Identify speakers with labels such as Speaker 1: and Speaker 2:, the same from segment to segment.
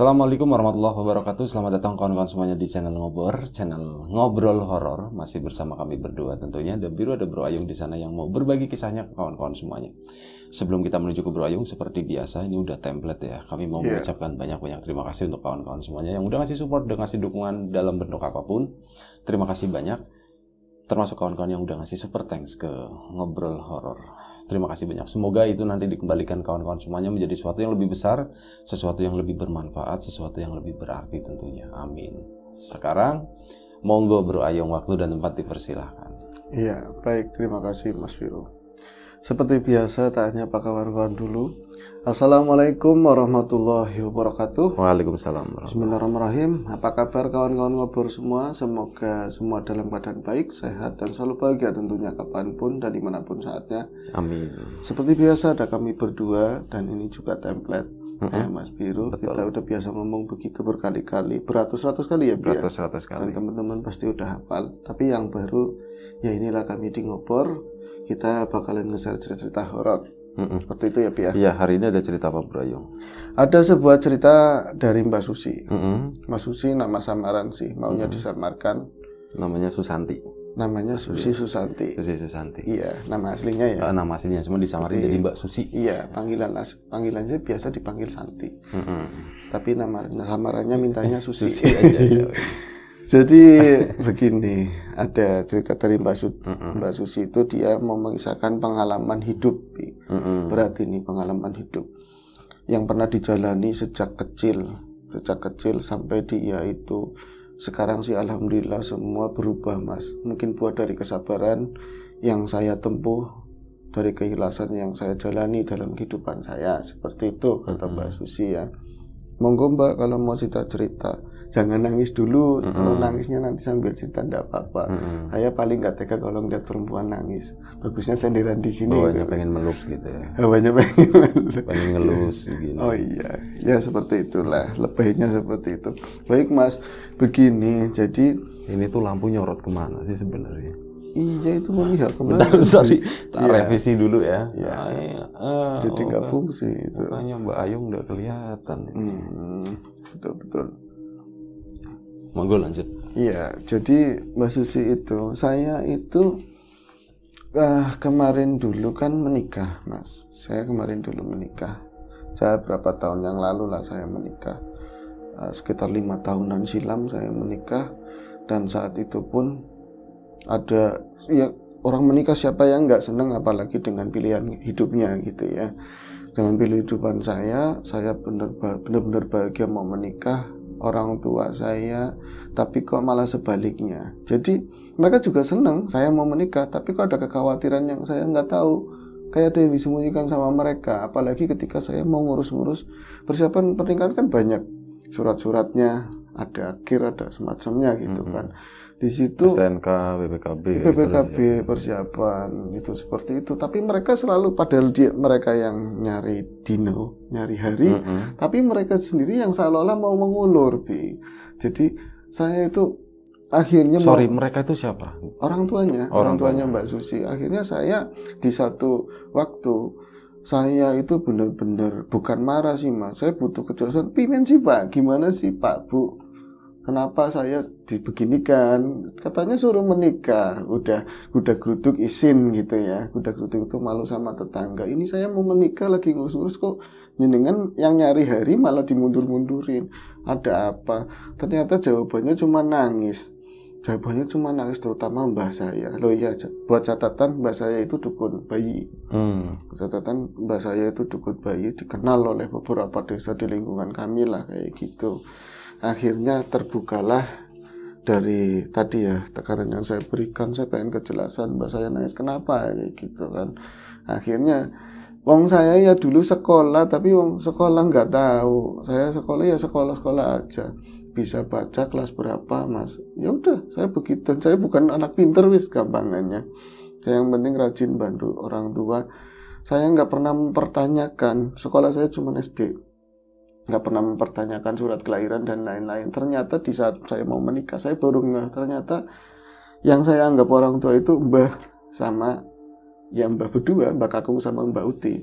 Speaker 1: Assalamualaikum warahmatullahi wabarakatuh. Selamat datang kawan-kawan semuanya di channel Ngobor, channel Ngobrol Horor. Masih bersama kami berdua tentunya. Ada Biru, ada Bro Ayung di sana yang mau berbagi kisahnya ke kawan-kawan semuanya. Sebelum kita menuju ke Bro Ayung, seperti biasa ini udah template ya. Kami mau yeah. mengucapkan banyak-banyak terima kasih untuk kawan-kawan semuanya yang udah ngasih support, udah ngasih dukungan dalam bentuk apapun. Terima kasih banyak. Termasuk kawan-kawan yang udah ngasih super thanks ke Ngobrol Horor Terima kasih banyak. Semoga itu nanti dikembalikan kawan-kawan semuanya menjadi sesuatu yang lebih besar, sesuatu yang lebih bermanfaat, sesuatu yang lebih berarti tentunya. Amin. Sekarang, monggo Bro Ayong waktu dan tempat dipersilahkan.
Speaker 2: Iya, baik. Terima kasih Mas Viro. Seperti biasa, tak hanya Pak kawan-kawan dulu, Assalamualaikum warahmatullahi wabarakatuh. Waalaikumsalam. Bismillahirrahmanirrahim. Apa kabar kawan-kawan ngobrol semua? Semoga semua dalam keadaan baik, sehat, dan selalu bahagia tentunya kapanpun dan dimanapun saatnya. Amin. Seperti biasa ada kami berdua dan ini juga template. Mm-hmm. Eh, Mas Biru, Betul. kita udah biasa ngomong begitu berkali-kali, beratus-ratus kali ya, ya, Beratus-ratus kali. Dan teman-teman pasti udah hafal. Tapi yang baru, ya inilah kami di ngobrol. kita bakalan ngeser cerita-cerita horor. Mm-mm. Seperti itu ya, Pi ya? Iya,
Speaker 1: hari ini ada cerita apa, Bro Ayung?
Speaker 2: Ada sebuah cerita dari Mbak Susi. Mm-mm. Mbak Susi nama samaran sih, maunya Mm-mm. disamarkan. Namanya Susanti. Namanya Susi iya. Susanti. Susi Susanti. Iya, nama aslinya ya.
Speaker 1: Eh, nama aslinya, cuma disamarkan jadi, iya. jadi Mbak Susi.
Speaker 2: Iya, panggilan as- panggilannya biasa dipanggil Santi. Mm-mm. Tapi nama samarannya mintanya eh, Susi. Susi aja. ya, Jadi begini, ada cerita dari Mbak, Su mm -mm. Mbak Susi itu dia mau mengisahkan pengalaman hidup.
Speaker 1: Mm Berarti
Speaker 2: ini pengalaman hidup yang pernah dijalani sejak kecil, sejak kecil sampai dia itu sekarang sih alhamdulillah semua berubah mas mungkin buat dari kesabaran yang saya tempuh dari kehilasan yang saya jalani dalam kehidupan saya seperti itu kata mm -hmm. Mbak Susi ya monggo Mbak kalau mau cerita cerita jangan nangis dulu mm-hmm. kalau nangisnya nanti sambil cerita tidak apa-apa mm-hmm. saya paling nggak tega kalau ngeliat perempuan nangis bagusnya sendirian di sini oh, gitu. banyak pengen meluk gitu ya oh, banyak pengen meluk pengen ngelus gitu oh iya ya seperti itulah lebihnya seperti itu baik mas begini jadi ini tuh lampu nyorot kemana sih sebenarnya Iya itu memihak kemana? Bentar, sorry, tak ya. revisi dulu ya. ya. Ah, iya. Ah, jadi nggak oh, fungsi itu. Tanya Mbak Ayung udah kelihatan. Hmm, betul betul monggo lanjut iya jadi Mbak Susi itu saya itu uh, kemarin dulu kan menikah Mas saya kemarin dulu menikah saya berapa tahun yang lalu lah saya menikah uh, sekitar lima tahunan silam saya menikah dan saat itu pun ada ya orang menikah siapa yang nggak senang apalagi dengan pilihan hidupnya gitu ya dengan pilihan hidupan saya saya benar-benar bahagia mau menikah orang tua saya, tapi kok malah sebaliknya. Jadi mereka juga senang saya mau menikah, tapi kok ada kekhawatiran yang saya nggak tahu. Kayak ada yang disembunyikan sama mereka, apalagi ketika saya mau ngurus-ngurus persiapan pernikahan kan banyak surat-suratnya, ada kir, ada semacamnya gitu mm -hmm. kan di situ STNK, BPKB, BPKB ya. persiapan. persiapan itu seperti itu. Tapi mereka selalu padahal dia, mereka yang nyari dino, nyari hari, mm -hmm. tapi mereka sendiri yang seolah-olah mau mengulur, Bi. Jadi saya itu akhirnya sorry mau,
Speaker 1: mereka itu siapa
Speaker 2: orang tuanya orang, orang tuanya Mbak Susi akhirnya saya di satu waktu saya itu benar-benar bukan marah sih mas saya butuh kejelasan pimen sih pak gimana sih pak bu kenapa saya dibeginikan katanya suruh menikah udah udah geruduk isin gitu ya udah geruduk itu malu sama tetangga ini saya mau menikah lagi ngurus-ngurus kok nyenengan yang nyari hari malah dimundur-mundurin ada apa ternyata jawabannya cuma nangis jawabannya cuma nangis terutama mbah saya loh iya buat catatan mbah saya itu dukun bayi
Speaker 1: hmm.
Speaker 2: catatan mbah saya itu dukun bayi dikenal oleh beberapa desa di lingkungan kami lah kayak gitu akhirnya terbukalah dari tadi ya tekanan yang saya berikan saya pengen kejelasan mbak saya nangis kenapa kayak gitu kan akhirnya Wong saya ya dulu sekolah tapi wong sekolah nggak tahu. Saya sekolah ya sekolah-sekolah aja. Bisa baca kelas berapa mas? Ya udah, saya begitu. Saya bukan anak pinter wis gampangannya. Saya yang penting rajin bantu orang tua. Saya nggak pernah mempertanyakan. Sekolah saya cuma SD nggak pernah mempertanyakan surat kelahiran dan lain-lain. Ternyata di saat saya mau menikah, saya baru nggak ternyata yang saya anggap orang tua itu mbah sama ya mbah berdua, mbah kakung sama mbah uti.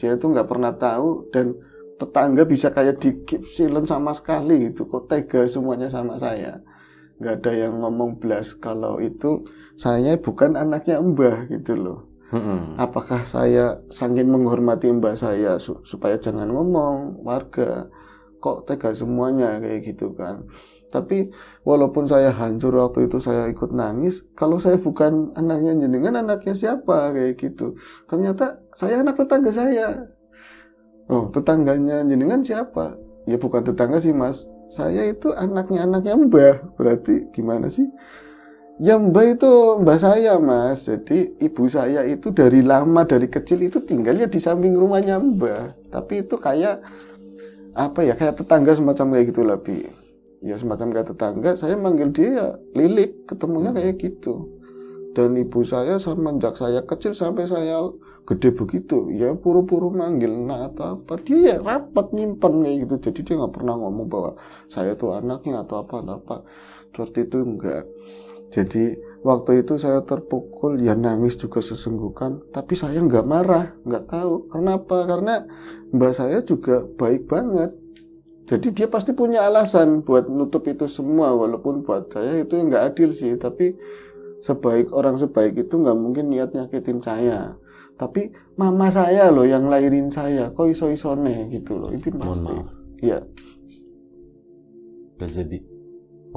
Speaker 2: Dia itu nggak pernah tahu dan tetangga bisa kayak di keep silent sama sekali itu Kok tega semuanya sama saya. Nggak ada yang ngomong belas kalau itu saya bukan anaknya mbah gitu loh Hmm. Apakah saya sangat menghormati mbak saya su supaya jangan ngomong warga kok tega semuanya kayak gitu kan. Tapi walaupun saya hancur waktu itu saya ikut nangis, kalau saya bukan anaknya jenengan anaknya siapa kayak gitu. Ternyata saya anak tetangga saya. Oh, tetangganya jenengan siapa? Ya bukan tetangga sih, Mas. Saya itu anaknya anaknya Mbah. Berarti gimana sih? Ya mbak itu mbak saya mas Jadi ibu saya itu dari lama dari kecil itu tinggalnya di samping rumahnya mbak Tapi itu kayak apa ya kayak tetangga semacam kayak gitu lebih, Ya semacam kayak tetangga saya manggil dia ya lilik ketemunya hmm. kayak gitu Dan ibu saya semenjak saya kecil sampai saya gede begitu ya puru-puru manggil nah atau apa dia ya rapat nyimpen kayak gitu jadi dia nggak pernah ngomong bahwa saya tuh anaknya atau apa apa seperti itu enggak jadi waktu itu saya terpukul, ya nangis juga sesungguhkan. tapi saya nggak marah, nggak tahu. Kenapa? Karena mbak saya juga baik banget. Jadi dia pasti punya alasan buat nutup itu semua, walaupun buat saya itu nggak adil sih. Tapi sebaik orang sebaik itu nggak mungkin niat nyakitin saya. Tapi mama saya loh yang lahirin saya, kok iso isone gitu loh, itu pasti.
Speaker 1: Ya. Gak jadi.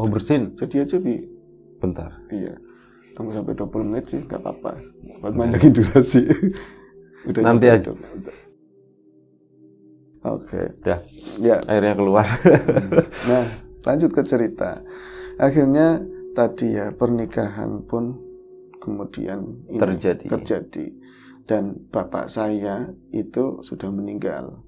Speaker 2: oh bersin? Jadi aja bi bentar iya tunggu sampai 20 menit sih nggak apa-apa buat manjangin durasi udah nanti aja oke okay. ya ya akhirnya keluar hmm. nah lanjut ke cerita akhirnya tadi ya pernikahan pun kemudian ini terjadi terjadi dan bapak saya itu sudah meninggal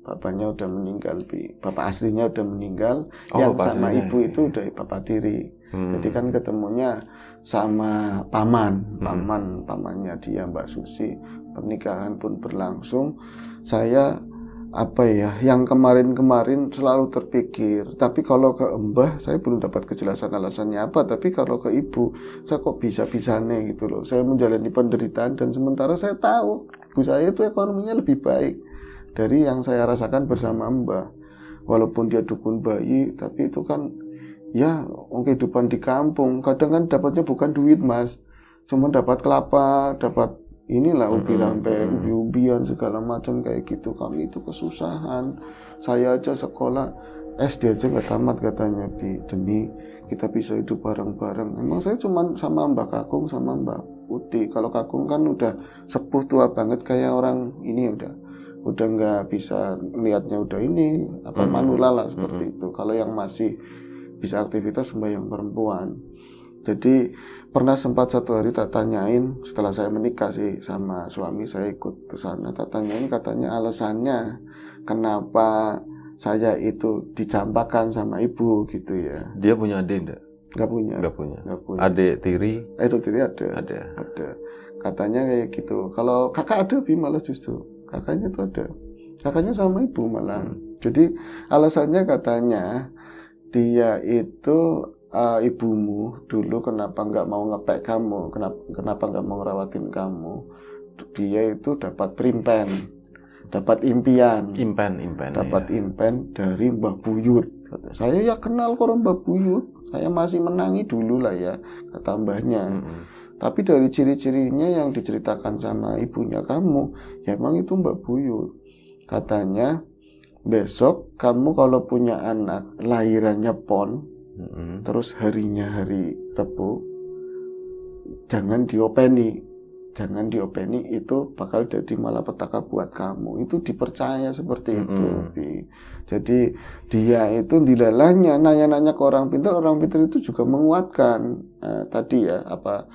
Speaker 2: bapaknya udah meninggal bapak aslinya udah meninggal oh, yang sama ibu itu udah bapak tiri Hmm. Jadi kan ketemunya sama paman, hmm. paman, pamannya dia Mbak Susi. Pernikahan pun berlangsung. Saya apa ya, yang kemarin-kemarin selalu terpikir. Tapi kalau ke Mbah, saya belum dapat kejelasan alasannya apa. Tapi kalau ke Ibu, saya kok bisa bisane gitu loh. Saya menjalani penderitaan dan sementara saya tahu ibu saya itu ekonominya lebih baik dari yang saya rasakan bersama Mbah. Walaupun dia dukun bayi, tapi itu kan ya kehidupan di kampung kadang kan dapatnya bukan duit mas cuma dapat kelapa dapat inilah ubi rampe ubi ubian segala macam kayak gitu kami itu kesusahan saya aja sekolah SD aja nggak tamat katanya di demi kita bisa hidup bareng-bareng emang saya cuma sama Mbak Kakung sama Mbak Uti kalau Kakung kan udah sepuh tua banget kayak orang ini udah udah nggak bisa niatnya udah ini apa manula lah seperti itu kalau yang masih bisa aktivitas sembahyang perempuan jadi pernah sempat satu hari tak tanyain setelah saya menikah sih sama suami saya ikut ke sana tak tanyain katanya alasannya kenapa saya itu dicampakkan sama ibu gitu ya dia punya adik enggak Gak punya. Gak punya. Gak punya. Adik tiri. Eh, itu tiri ada. Ada. Ada. Katanya kayak gitu. Kalau kakak ada bi malah justru kakaknya itu ada. Kakaknya sama ibu malah. Hmm. Jadi alasannya katanya dia itu uh, ibumu dulu kenapa nggak mau ngepek kamu, kenapa kenapa nggak mau ngerawatin kamu, dia itu dapat primpen, dapat impian, impen, impen, dapat iya. impen dari Mbak Buyut. Saya ya kenal kok Mbak Buyut, saya masih menangi dulu lah ya kata mbahnya. Mm -hmm. Tapi dari ciri-cirinya yang diceritakan sama ibunya kamu, ya emang itu Mbak Buyut. Katanya besok kamu kalau punya anak lahirannya pon mm-hmm. terus harinya hari Rebu jangan diopeni jangan diopeni itu bakal jadi malapetaka buat kamu itu dipercaya seperti mm-hmm. itu jadi dia itu dilalanya nanya-nanya ke orang pintar orang pintar itu juga menguatkan eh, tadi ya apa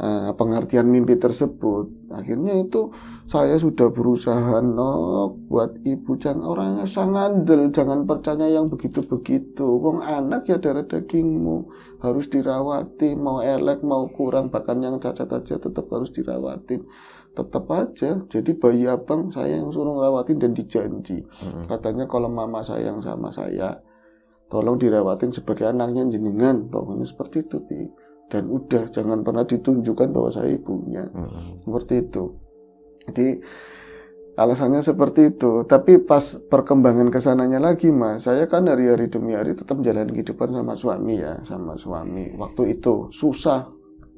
Speaker 2: Eh, pengertian mimpi tersebut. Akhirnya itu saya sudah berusaha no buat ibu jangan orang sangandel, jangan percaya yang begitu-begitu. Wong anak ya darah dagingmu harus dirawati, mau elek mau kurang bahkan yang cacat aja tetap harus dirawatin. Tetap aja. Jadi bayi abang saya yang suruh rawatin dan dijanji. -hmm. Katanya kalau mama sayang sama saya tolong dirawatin sebagai anaknya jenengan pokoknya seperti itu Bi dan udah jangan pernah ditunjukkan bahwa saya ibunya hmm. seperti itu jadi alasannya seperti itu tapi pas perkembangan kesananya lagi mas saya kan hari-hari demi hari tetap jalan kehidupan sama suami ya sama suami waktu itu susah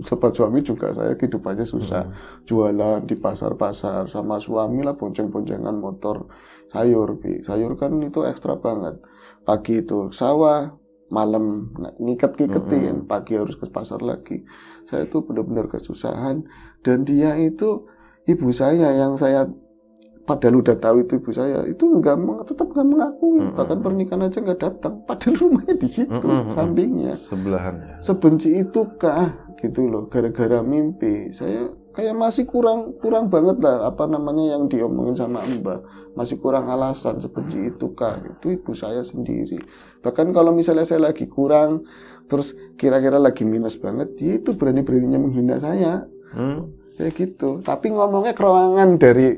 Speaker 2: sobat suami juga saya kehidupannya susah hmm. jualan di pasar-pasar sama suami lah bonceng-boncengan motor sayur bi sayur kan itu ekstra banget pagi itu sawah malam ngiket kiketin mm -hmm. pagi harus ke pasar lagi saya itu benar-benar kesusahan dan dia itu ibu saya yang saya padahal udah tahu itu ibu saya itu nggak tetap nggak mengakui mm -hmm. bahkan pernikahan aja nggak datang padahal rumahnya di situ mm -hmm. sampingnya sebelahannya sebenci itu kah gitu loh gara-gara mimpi saya kayak masih kurang kurang banget lah apa namanya yang diomongin sama Mbak masih kurang alasan seperti itu kak itu ibu saya sendiri bahkan kalau misalnya saya lagi kurang terus kira-kira lagi minus banget dia itu berani-beraninya menghina saya hmm. kayak gitu tapi ngomongnya kerawangan dari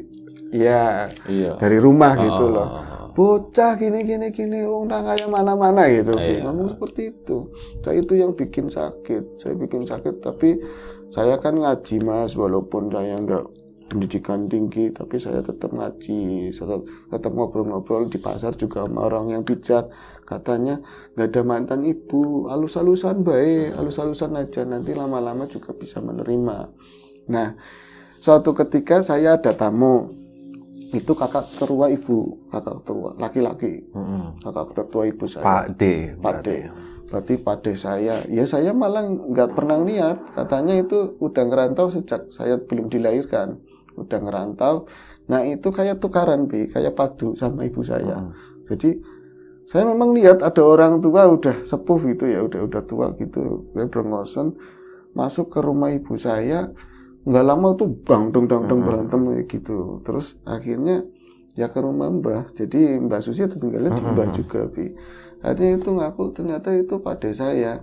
Speaker 2: ya iya. dari rumah ah. gitu loh bocah gini gini gini wong tangannya mana mana gitu ah, iya. ngomong seperti itu saya itu yang bikin sakit saya bikin sakit tapi saya kan ngaji mas walaupun saya nggak pendidikan tinggi tapi saya tetap ngaji tetap, ngobrol-ngobrol di pasar juga sama orang yang bijak katanya nggak ada mantan ibu alus-alusan baik hmm. alus-alusan aja nanti lama-lama juga bisa menerima nah suatu ketika saya ada tamu itu kakak tertua ibu kakak tertua laki-laki hmm. kakak tertua ibu saya Pak D Pak D berarti pada saya ya saya malah nggak pernah niat katanya itu udah ngerantau sejak saya belum dilahirkan udah ngerantau nah itu kayak tukaran bi kayak padu sama ibu saya hmm. jadi saya memang lihat ada orang tua udah sepuh gitu ya udah udah tua gitu ya masuk ke rumah ibu saya nggak lama tuh bang dong dong dong hmm. berantem gitu terus akhirnya ya ke rumah Mbah. Jadi Mbah Susi tinggalnya di Mbah juga, Bi. Artinya itu ngaku ternyata itu pada saya.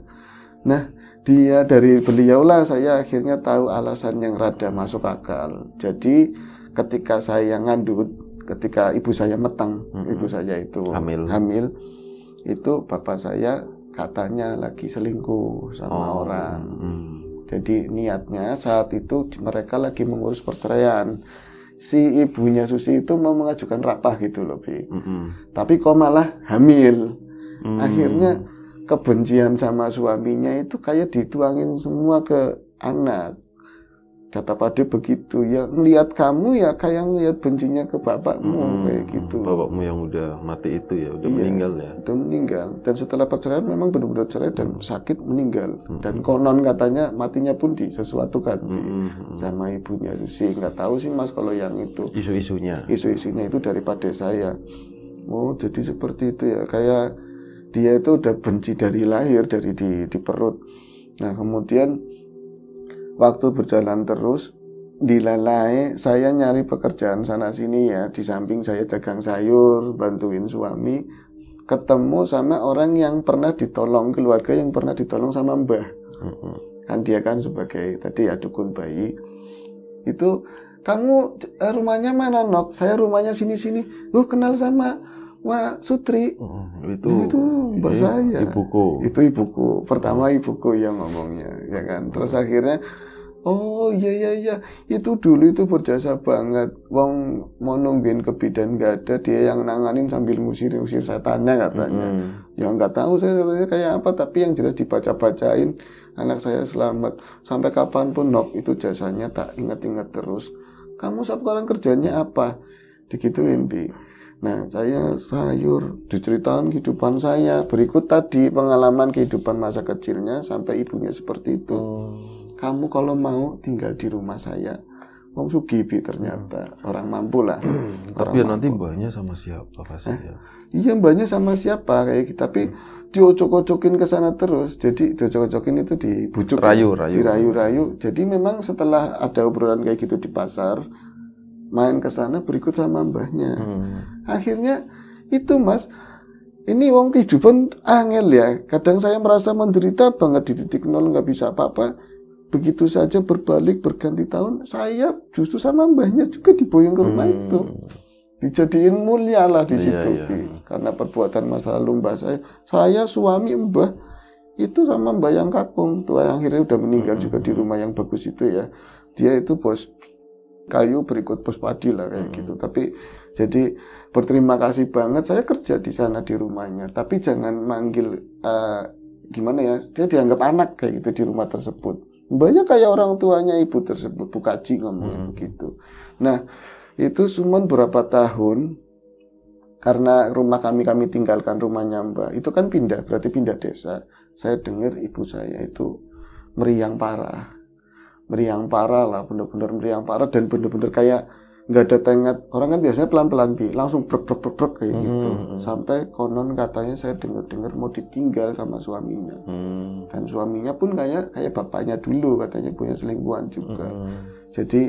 Speaker 2: Nah, dia dari beliau lah saya akhirnya tahu alasan yang rada masuk akal. Jadi ketika saya ngandut, ketika ibu saya metang, hmm ibu saya itu hamil. hamil, itu bapak saya katanya lagi selingkuh sama oh. orang. Mm. Jadi niatnya saat itu mereka lagi mengurus perceraian si ibunya Susi itu mau mengajukan rapah gitu loh Bi. Mm -hmm. Tapi kok malah hamil.
Speaker 1: Mm. Akhirnya
Speaker 2: kebencian sama suaminya itu kayak dituangin semua ke anak kata pada begitu ya ngelihat kamu ya kayak ngelihat bencinya ke bapakmu hmm, kayak gitu bapakmu yang udah mati itu ya udah iya, meninggal ya udah meninggal dan setelah perceraian memang benar-benar cerai dan hmm. sakit meninggal hmm. dan konon katanya matinya pun di sesuatu kan hmm, hmm, hmm, sama ibunya sih nggak tahu sih mas kalau yang itu isu-isunya isu-isunya itu daripada saya oh jadi seperti itu ya kayak dia itu udah benci dari lahir dari di di perut nah kemudian waktu berjalan terus dilalai saya nyari pekerjaan sana sini ya di samping saya dagang sayur bantuin suami ketemu sama orang yang pernah ditolong keluarga yang pernah ditolong sama mbah kan dia kan sebagai tadi ya dukun bayi itu kamu eh, rumahnya mana nok saya rumahnya sini sini lu kenal sama Wah, Sutri. Oh, itu nah, itu mbak iya, saya. Ibuku. Itu ibuku. Pertama ibuku yang ngomongnya, ya kan. Terus akhirnya Oh iya iya iya itu dulu itu berjasa banget. Wong mau nungguin kebidan gak ada dia yang nanganin sambil ngusir-ngusir setannya katanya. Mm -hmm. Ya nggak tahu saya katanya kayak apa tapi yang jelas dibaca-bacain anak saya selamat sampai kapanpun nok itu jasanya tak ingat-ingat terus. Kamu sekarang kerjanya apa? Dikituin bi. Nah, saya sayur diceritakan kehidupan saya. Berikut tadi pengalaman kehidupan masa kecilnya sampai ibunya seperti itu. Hmm. Kamu kalau mau tinggal di rumah saya. Wong Sugibi ternyata hmm. orang mampu lah. tapi ya nanti mbaknya sama siapa kasih eh? ya? Iya mbaknya sama siapa kayak gitu. Tapi hmm. diocok-ocokin ke sana terus. Jadi diocok-ocokin itu dibujuk. Ya. Rayu, rayu. Dirayu-rayu. Jadi memang setelah ada obrolan kayak gitu di pasar, main ke sana berikut sama mbahnya. Hmm. Akhirnya itu Mas, ini wong kehidupan angel ya. Kadang saya merasa menderita banget di titik nol nggak bisa apa-apa. Begitu saja berbalik berganti tahun, saya justru sama mbahnya juga diboyong ke rumah hmm. itu. Dijadiin mulia lah di iya, situ. Iya, iya. Karena perbuatan masa lalu mbah saya. Saya suami mbah itu sama mbah yang kakung. Tuh akhirnya udah meninggal hmm. juga di rumah yang bagus itu ya. Dia itu bos kayu berikut puspadi lah kayak hmm. gitu. Tapi jadi berterima kasih banget saya kerja di sana di rumahnya. Tapi jangan manggil uh, gimana ya dia dianggap anak kayak gitu di rumah tersebut. Banyak kayak orang tuanya ibu tersebut ji ngomong hmm. gitu. Nah itu cuma berapa tahun karena rumah kami kami tinggalkan rumah Mbak itu kan pindah berarti pindah desa saya dengar ibu saya itu meriang parah meriang parah lah bener-bener meriang parah dan bener-bener kayak nggak ada tengat orang kan biasanya pelan-pelan bi langsung brok brek brek, brek kayak hmm. gitu hmm, hmm. sampai konon katanya saya dengar-dengar mau ditinggal sama suaminya hmm. dan suaminya pun kayak kayak bapaknya dulu katanya punya selingkuhan juga hmm. hmm. jadi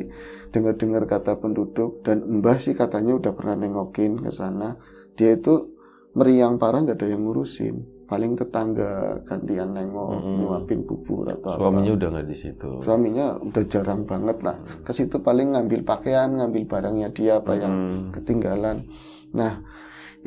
Speaker 2: dengar-dengar kata penduduk dan mbah sih katanya udah pernah nengokin ke sana dia itu meriang parah nggak ada yang ngurusin paling tetangga gantian nengok mm-hmm. nyuapin bubur atau suaminya apa. udah nggak di situ suaminya udah jarang banget lah mm. ke situ paling ngambil pakaian ngambil barangnya dia apa mm-hmm. yang ketinggalan nah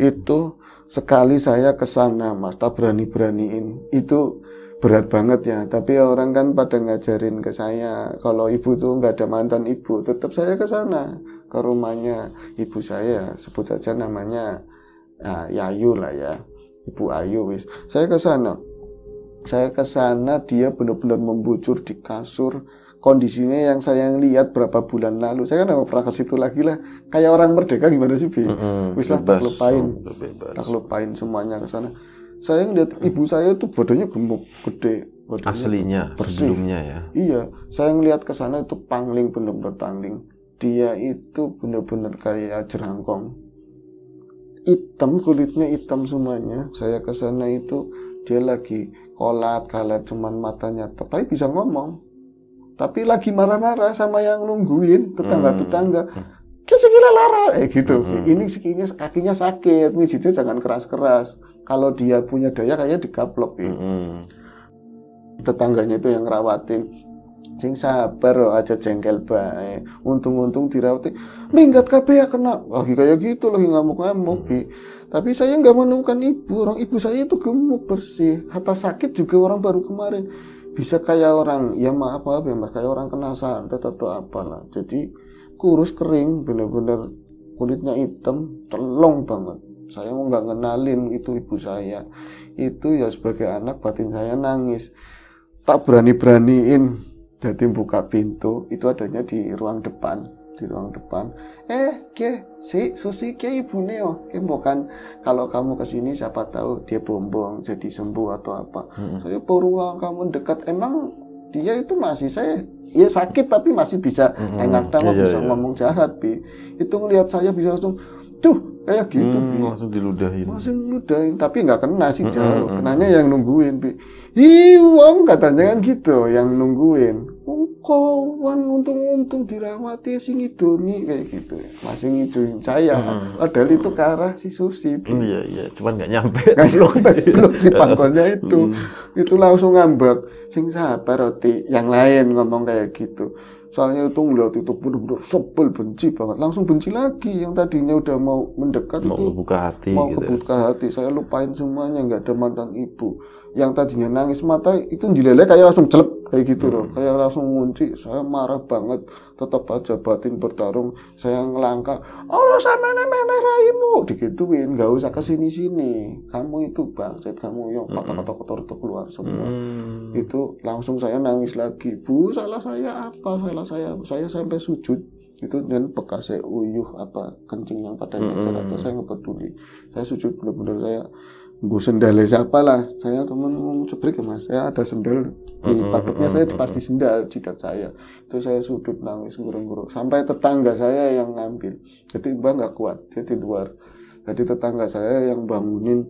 Speaker 2: itu sekali saya ke sana mas tak berani beraniin itu berat banget ya tapi orang kan pada ngajarin ke saya kalau ibu tuh nggak ada mantan ibu tetap saya ke sana ke rumahnya ibu saya sebut saja namanya ya, Yayu lah ya Ibu Ayu wis. Saya ke sana. Saya ke sana dia benar-benar membujur di kasur kondisinya yang saya lihat berapa bulan lalu saya kan pernah ke situ lagi lah kayak orang merdeka gimana sih bi mm-hmm, wis lah tak lupain oh, bebas. tak lupain semuanya ke sana saya ngeliat mm. ibu saya itu badannya gemuk gede badannya aslinya bersih. sebelumnya ya iya saya ngeliat ke sana itu pangling benar-benar pangling dia itu benar-benar kayak jerangkong hitam kulitnya hitam semuanya saya ke sana itu dia lagi kolat kalian cuman matanya tapi bisa ngomong tapi lagi marah-marah sama yang nungguin tetangga tetangga hmm. hmm. kira lara eh gitu hmm. ini sekinya kakinya sakit mijitnya jangan keras-keras kalau dia punya daya kayaknya digaplok gitu. tetangganya itu yang ngerawatin sing sabar loh aja jengkel bae. Untung-untung dirawati e. minggat kabeh ya kena. Lagi kayak gitu loh ngamuk-ngamuk Bi. Tapi saya nggak menemukan ibu. Orang ibu saya itu gemuk bersih. hata sakit juga orang baru kemarin. Bisa kayak orang ya maaf apa ya mbak kayak orang kena santet atau apalah. Jadi kurus kering bener-bener kulitnya hitam celong banget saya mau nggak kenalin itu ibu saya itu ya sebagai anak batin saya nangis tak berani beraniin jadi buka pintu itu adanya di ruang depan di ruang depan eh ke si susi ke ibu neo ke bukan kalau kamu kesini siapa tahu dia bombong jadi sembuh atau apa hmm. saya baru kamu dekat emang dia itu masih saya ya sakit tapi masih bisa hmm. enak tahu iya, bisa iya. ngomong jahat bi itu ngelihat saya bisa langsung tuh kayak gitu hmm, bi langsung diludahin langsung diludahin tapi nggak kena sih jauh hmm, kenanya yang nungguin bi iwong katanya kan gitu yang nungguin kawan untung-untung dirawati sing nih kayak gitu masih ngidoni saya hmm. padahal itu ke arah si Susi hmm, iya iya cuman nggak nyampe nggak nyampe belum si iya. pangkolnya itu hmm. itu langsung ngambek sing siapa roti yang lain ngomong kayak gitu soalnya itu ngeliat itu bener-bener sebel benci banget langsung benci lagi yang tadinya udah mau mendekat mau itu
Speaker 1: kebuka hati mau gitu. Ya. kebuka
Speaker 2: hati saya lupain semuanya nggak ada mantan ibu yang tadinya nangis mata itu dileleh kayak langsung celep kayak gitu loh hmm. kayak langsung ngunci saya marah banget tetap aja batin bertarung saya ngelangkah Allah sama nenek raimu digituin gak usah kesini sini kamu itu bangset kamu yang hmm. kotor kata kotor itu keluar semua hmm. itu langsung saya nangis lagi bu salah saya apa salah saya saya sampai sujud itu dan bekasnya uyuh apa kencing yang pada mm atau saya nggak peduli saya sujud bener-bener saya bu ya, siapa lah saya teman mau jebrik ya mas saya ada sendal di paduknya saya pasti sendal jidat saya itu saya sudut nangis ngurung-ngurung sampai tetangga saya yang ngambil jadi mbak nggak kuat dia di luar jadi tetangga saya yang bangunin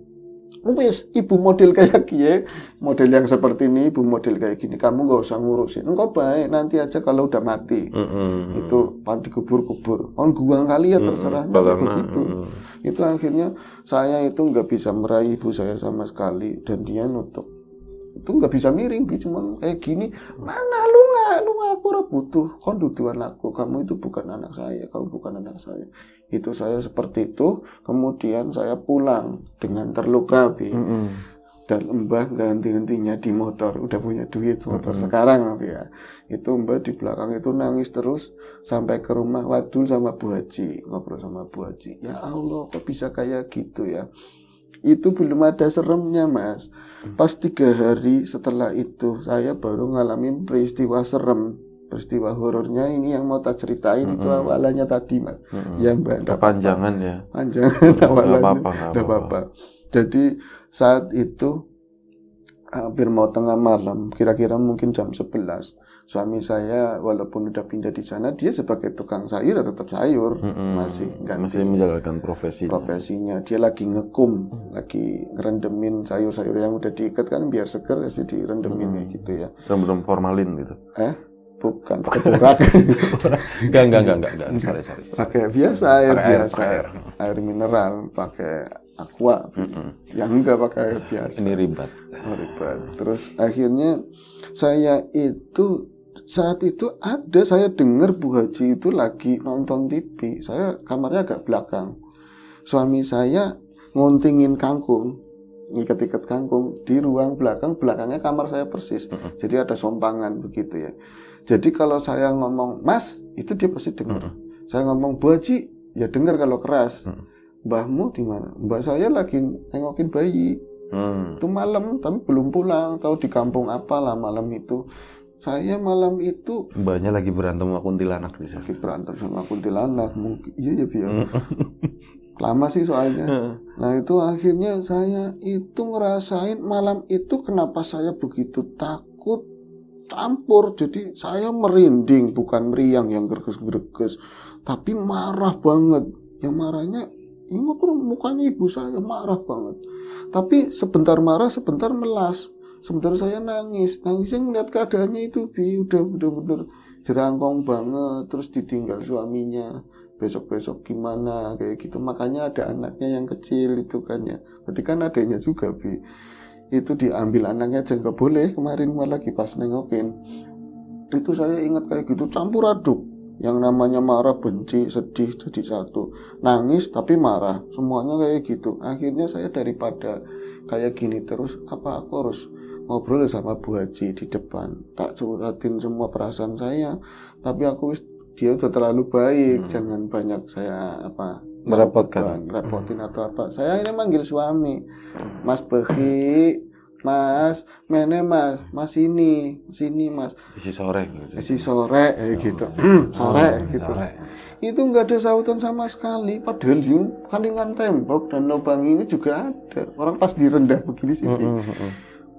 Speaker 2: Wis, ibu model kayak gini, model yang seperti ini, ibu model kayak gini, kamu nggak usah ngurusin. Engkau baik, nanti aja kalau udah mati. Mm-hmm. Itu pan dikubur-kubur. On oh, guang kali ya terserah mm-hmm. begitu.
Speaker 1: Mm-hmm.
Speaker 2: Itu akhirnya saya itu nggak bisa meraih ibu saya sama sekali dan dia nutup. Itu nggak bisa miring, bi cuma kayak gini. Mana lu nggak, lu nggak aku butuh. Kon duduan aku, kamu itu bukan anak saya, kamu bukan anak saya itu saya seperti itu kemudian saya pulang dengan terluka bi mm -hmm. dan mbah ganti-gantinya di motor udah punya duit motor mm -hmm. sekarang bi ya itu mbah di belakang itu nangis terus sampai ke rumah wadul sama bu haji ngobrol sama bu haji ya allah kok bisa kayak gitu ya itu belum ada seremnya mas mm. pas tiga hari setelah itu saya baru ngalamin peristiwa serem peristiwa horornya ini yang mau tak ceritain mm -hmm. itu awalannya tadi mas mm -hmm. yang mbak
Speaker 1: panjangan ya panjangan awalannya tidak
Speaker 2: apa-apa jadi saat itu hampir mau tengah malam kira-kira mungkin jam 11 suami saya walaupun udah pindah di sana dia sebagai tukang sayur ya tetap sayur mm -hmm. masih ganti masih menjalankan profesi profesinya dia lagi ngekum mm -hmm. lagi ngerendemin sayur-sayur yang udah diikat kan biar seger jadi rendemin mm -hmm. gitu ya belum formalin gitu eh bukan pakai borak enggak enggak enggak enggak enggak sorry sorry pakai biasa air pakai biasa air, air. air mineral pakai aqua mm -mm. yang enggak pakai air biasa ini ribet oh, ribet terus akhirnya saya itu saat itu ada saya dengar Bu Haji itu lagi nonton TV saya kamarnya agak belakang suami saya nguntingin kangkung ngikat-ikat kangkung di ruang belakang belakangnya kamar saya persis jadi ada sompangan begitu ya jadi kalau saya ngomong mas itu dia pasti dengar saya ngomong buaji ya dengar kalau keras bahmu mbahmu di mana mbah saya lagi nengokin bayi hmm. Itu malam, tapi belum pulang. Tahu di kampung apa lah malam itu. Saya malam itu banyak lagi berantem sama kuntilanak di Lagi berantem sama kuntilanak mungkin. Iya ya biar. lama sih soalnya. Nah itu akhirnya saya itu ngerasain malam itu kenapa saya begitu takut campur. Jadi saya merinding bukan meriang yang gerges-gerges, tapi marah banget. Yang marahnya ingat tuh mukanya ibu saya marah banget. Tapi sebentar marah sebentar melas. Sebentar saya nangis, nangisnya ngeliat keadaannya itu bi udah bener-bener jerangkong banget, terus ditinggal suaminya besok-besok gimana kayak gitu makanya ada anaknya yang kecil itu kan ya berarti kan adanya juga bi itu diambil anaknya aja nggak boleh kemarin malah kipas nengokin itu saya ingat kayak gitu campur aduk yang namanya marah benci sedih jadi satu nangis tapi marah semuanya kayak gitu akhirnya saya daripada kayak gini terus apa aku harus ngobrol sama Bu Haji di depan tak curhatin semua perasaan saya tapi aku dia udah terlalu baik hmm. jangan banyak saya apa merepotkan repotin hmm. atau apa saya ini manggil suami Mas Behi Mas mene Mas Mas ini sini Mas isi sore gitu. isi sore eh, oh. gitu hmm, sore oh, gitu sore. itu nggak ada sautan sama sekali padahal di kalingan tembok dan lubang ini juga ada orang pas direndah begini sih hmm, hmm, hmm,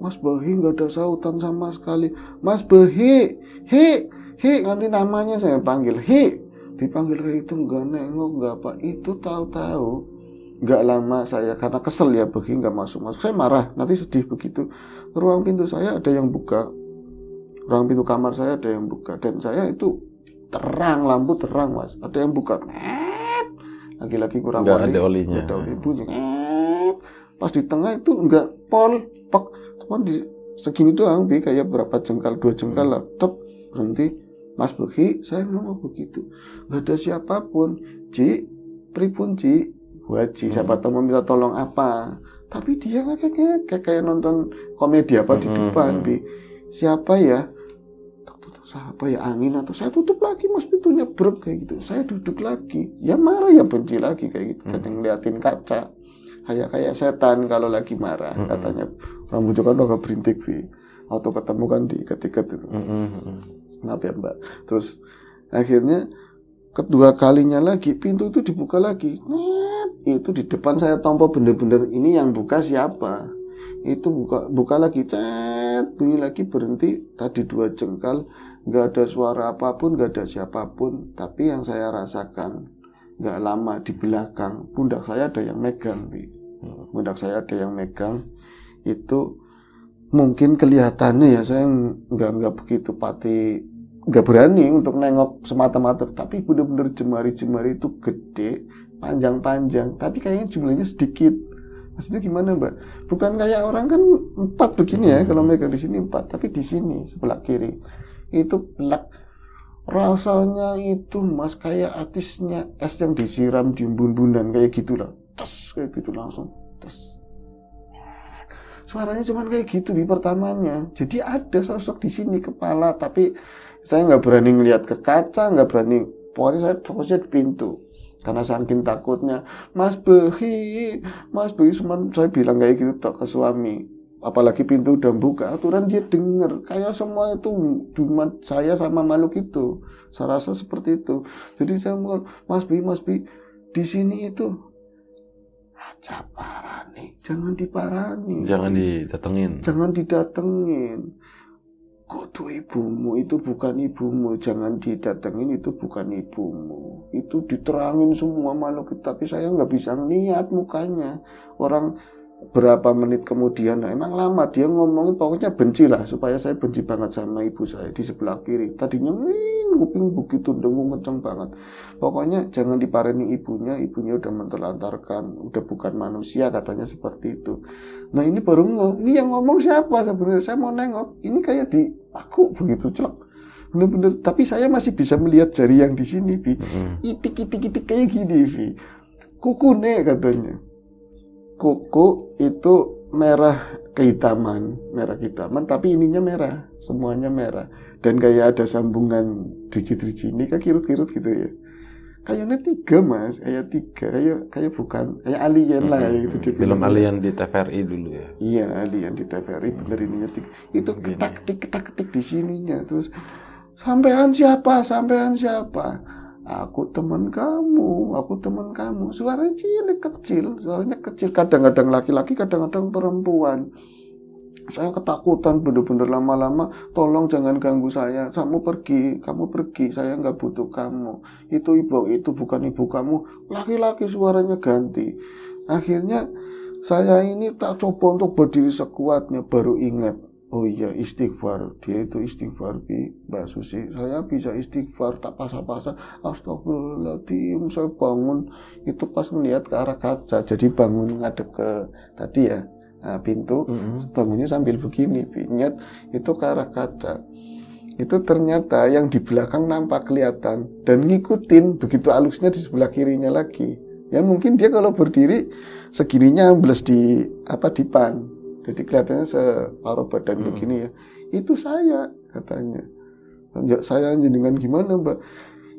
Speaker 2: Mas Behi nggak ada sautan sama sekali Mas Behi hi Hi nanti namanya saya panggil Hi dipanggil kayak itu nggak nengok nggak apa itu tahu-tahu nggak lama saya karena kesel ya begini nggak masuk masuk saya marah nanti sedih begitu ruang pintu saya ada yang buka ruang pintu kamar saya ada yang buka dan saya itu terang lampu terang mas ada yang buka lagi-lagi kurang nggak wali, ada olinya ada oli bunyi pas di tengah itu enggak pol pek cuman di segini doang bi kayak berapa jengkal dua jengkal hmm. lah top berhenti Mas Buki, saya ngomong begitu. Gak ada siapapun. Ji, pripun Ji? Buat Ji, hmm. siapa tahu minta tolong apa. Tapi dia kayaknya kayak kayak nonton komedi apa di hmm, depan. Hmm, bi. Hmm. Siapa ya? Siapa ya angin atau saya tutup lagi mas pintunya brok kayak gitu. Saya duduk lagi. Ya marah ya benci lagi kayak gitu. Hmm. ngeliatin kaca. Kayak kayak setan kalau lagi marah katanya. Rambutnya kan udah berintik bi. Atau ketemu kan di ketiket itu. Hmm maaf ya mbak terus akhirnya kedua kalinya lagi pintu itu dibuka lagi Net, itu di depan saya tompo bener-bener ini yang buka siapa itu buka buka lagi cet bunyi lagi berhenti tadi dua jengkal nggak ada suara apapun nggak ada siapapun tapi yang saya rasakan nggak lama di belakang pundak saya ada yang megang hmm. pundak saya ada yang megang itu mungkin kelihatannya ya saya nggak nggak begitu pati nggak berani untuk nengok semata-mata tapi bener-bener jemari-jemari itu gede panjang-panjang tapi kayaknya jumlahnya sedikit maksudnya gimana mbak bukan kayak orang kan empat begini ya kalau mereka di sini empat tapi di sini sebelah kiri itu belak rasanya itu mas kayak atisnya es yang disiram di embun-bundan kayak gitulah tes kayak gitu langsung tes suaranya cuman kayak gitu di pertamanya jadi ada sosok di sini kepala tapi saya nggak berani ngelihat ke kaca nggak berani pokoknya saya fokusnya di pintu karena saking takutnya Mas Behi Mas Behi cuma saya bilang kayak gitu tak ke suami apalagi pintu udah buka aturan dia denger kayak semua itu cuma saya sama makhluk itu saya rasa seperti itu jadi saya mau Mas Bi Mas Bi di sini itu aja parani jangan diparani jangan
Speaker 1: didatengin
Speaker 2: jangan didatengin kudu ibumu itu bukan ibumu jangan didatengin itu bukan ibumu itu diterangin semua makhluk tapi saya nggak bisa niat mukanya orang berapa menit kemudian nah emang lama dia ngomong pokoknya benci lah supaya saya benci banget sama ibu saya di sebelah kiri tadinya nging kuping begitu dengung kenceng banget pokoknya jangan dipareni ibunya ibunya udah menterlantarkan udah bukan manusia katanya seperti itu nah ini baru ngomong ini yang ngomong siapa sebenarnya saya mau nengok ini kayak di aku begitu celak bener-bener tapi saya masih bisa melihat jari yang di sini Vi mm-hmm. itik itik itik kayak gini kuku nih katanya kuku itu merah kehitaman, merah kehitaman, tapi ininya merah, semuanya merah. Dan kayak ada sambungan digit-digit ini kan kirut-kirut gitu ya. Kayaknya tiga mas, kayak tiga, kayak kayak bukan, kayak alien lah Itu itu Hmm, film alien di TVRI dulu ya? Iya alien di TVRI hmm. bener ininya tiga. Itu ketak ketik ketak ketik di sininya terus sampean siapa, sampean siapa Aku teman kamu, aku teman kamu. Suaranya cilik kecil, suaranya kecil. Kadang-kadang laki-laki, kadang-kadang perempuan. Saya ketakutan bener-bener lama-lama. Tolong jangan ganggu saya. Kamu pergi, kamu pergi. Saya nggak butuh kamu. Itu ibu itu bukan ibu kamu. Laki-laki suaranya ganti. Akhirnya saya ini tak coba untuk berdiri sekuatnya baru ingat oh iya istighfar dia itu istighfar bi mbak Susi saya bisa istighfar tak pasah pasan astagfirullahaladzim saya bangun itu pas melihat ke arah kaca jadi bangun ngadep ke tadi ya eh, pintu mm-hmm. bangunnya sambil begini ingat itu ke arah kaca itu ternyata yang di belakang nampak kelihatan dan ngikutin begitu alusnya di sebelah kirinya lagi ya mungkin dia kalau berdiri segininya ambles di apa di pan jadi kelihatannya separuh badan hmm. begini ya itu saya katanya ya, saya jenengan gimana mbak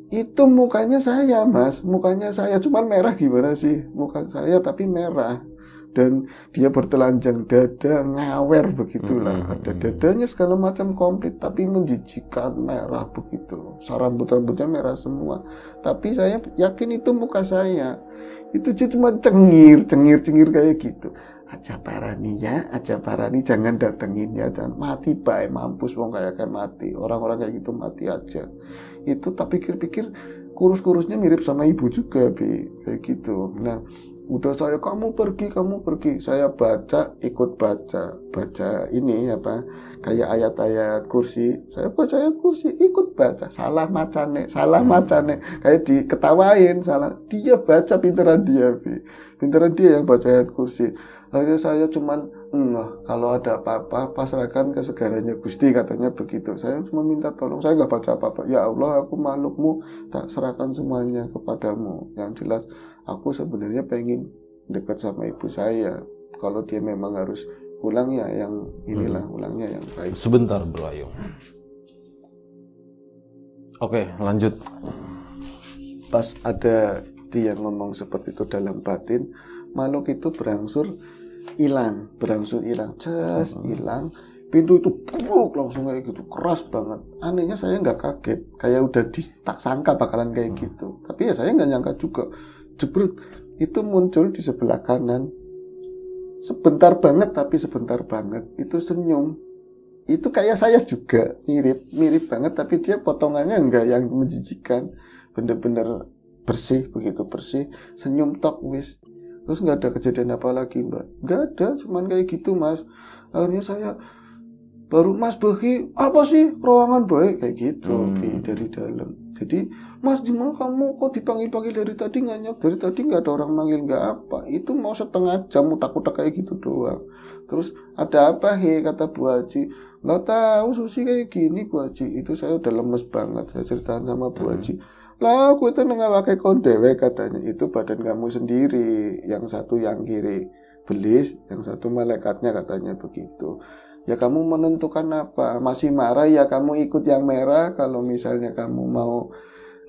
Speaker 2: itu mukanya saya mas mukanya saya cuman merah gimana sih muka saya tapi merah dan dia bertelanjang dada ngawer begitulah hmm. hmm ada hmm. dadanya segala macam komplit tapi menjijikan merah begitu rambut rambutnya merah semua tapi saya yakin itu muka saya itu cuma cengir cengir cengir kayak gitu aja parani ya aja parani jangan datengin ya jangan mati baik eh, mampus wong kayak kayak mati orang-orang kayak gitu mati aja itu tapi pikir-pikir kurus-kurusnya mirip sama ibu juga bi kayak gitu nah udah saya kamu pergi kamu pergi saya baca ikut baca baca ini apa kayak ayat-ayat kursi saya baca ayat kursi ikut baca salah macane salah hmm. macane kayak diketawain salah dia baca pinteran dia Bi. pinteran dia yang baca ayat kursi akhirnya saya cuman kalau ada apa-apa pasrahkan ke segaranya Gusti katanya begitu saya cuma minta tolong saya nggak baca apa-apa ya Allah aku makhlukmu tak serahkan semuanya kepadamu yang jelas aku sebenarnya pengen dekat sama ibu saya kalau dia memang harus pulang ya yang inilah hmm. pulangnya yang baik sebentar bro oke lanjut pas ada dia ngomong seperti itu dalam batin makhluk itu berangsur hilang berangsur hilang cas hilang pintu itu buruk langsung kayak gitu keras banget anehnya saya nggak kaget kayak udah di, tak sangka bakalan kayak hmm. gitu tapi ya saya nggak nyangka juga jebret itu muncul di sebelah kanan sebentar banget tapi sebentar banget itu senyum itu kayak saya juga mirip mirip banget tapi dia potongannya nggak yang menjijikan bener-bener bersih begitu bersih senyum tok wis terus nggak ada kejadian apa lagi mbak nggak ada cuman kayak gitu mas akhirnya saya baru mas bagi apa sih ruangan baik kayak gitu hmm. dari dalam jadi mas gimana kamu kok dipanggil panggil dari tadi nggak nyok dari tadi nggak ada orang manggil nggak apa itu mau setengah jam utak utak kayak gitu doang terus ada apa he kata Bu Haji nggak tahu susi kayak gini Bu Haji itu saya udah lemes banget saya cerita sama Bu hmm. Haji lah aku itu nengah pakai kondewe katanya itu badan kamu sendiri. Yang satu yang kiri belis, yang satu malaikatnya katanya begitu. Ya kamu menentukan apa? Masih marah ya kamu ikut yang merah kalau misalnya kamu mau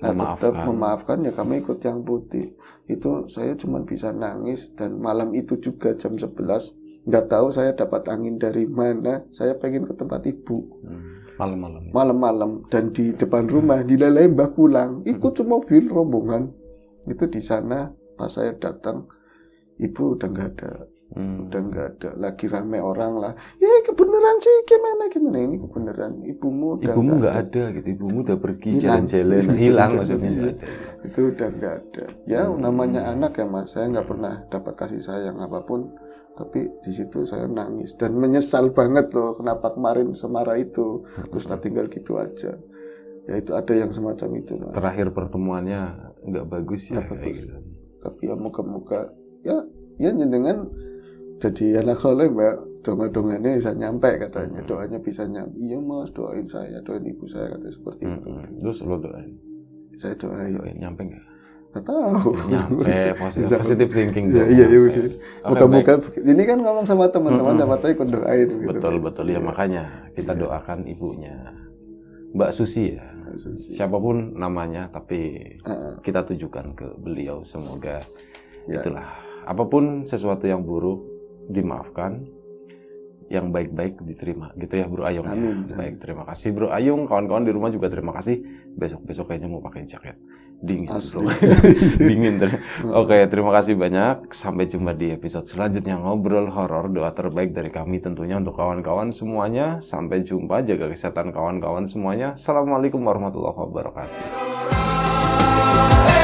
Speaker 2: nah, tetap memaafkan ya kamu ikut yang putih. Itu saya cuma bisa nangis dan malam itu juga jam 11 nggak tahu saya dapat angin dari mana. Saya pengen ke tempat ibu. Hmm malam-malam ya. malam-malam dan di depan rumah di lain mbah pulang hmm. ikut mobil rombongan itu di sana pas saya datang ibu udah nggak ada hmm. udah nggak ada lagi rame orang lah ya kebenaran sih gimana gimana ini kebenaran ibumu udah ibumu nggak ada.
Speaker 1: ada gitu ibumu udah pergi jalan-jalan hilang, hilang maksudnya iya.
Speaker 2: itu udah nggak ada ya hmm. namanya anak ya mas saya nggak pernah dapat kasih sayang apapun tapi di situ saya nangis dan menyesal banget loh kenapa kemarin semara itu hmm. terus tak tinggal gitu aja ya itu ada yang semacam itu mas. terakhir pertemuannya nggak bagus ya tapi bagus. Gitu. tapi ya muka-muka ya ya dengan jadi anak soleh mbak donga dongannya bisa nyampe katanya hmm. doanya bisa nyampe iya mas doain saya doain ibu saya katanya seperti hmm. itu hmm. terus lo doain saya doain, doain nyampe nggak Gak tahu. Nyampe, positif, positive thinking. Iya, iya, iya. Okay. Muka-muka, ini kan ngomong sama teman-teman, hmm. dapat tahu
Speaker 1: ikut doain. Gitu. Betul, betul. Ya, ya. makanya kita ya. doakan ibunya. Mbak Susi ya. Susi. Siapapun namanya, tapi uh -uh. kita tujukan ke beliau. Semoga ya. itulah. Apapun sesuatu yang buruk, dimaafkan, yang baik-baik diterima gitu ya Bro Ayung. Ya. Amin. Ya. Baik, terima kasih Bro Ayung. Kawan-kawan di rumah juga terima kasih. Besok-besok kayaknya mau pakai jaket. Dingin. Dingin. Ter hmm. Oke, okay, terima kasih banyak. Sampai jumpa di episode selanjutnya ngobrol horor. Doa terbaik dari kami tentunya untuk kawan-kawan semuanya. Sampai jumpa. Jaga kesehatan kawan-kawan semuanya. Assalamualaikum warahmatullahi wabarakatuh.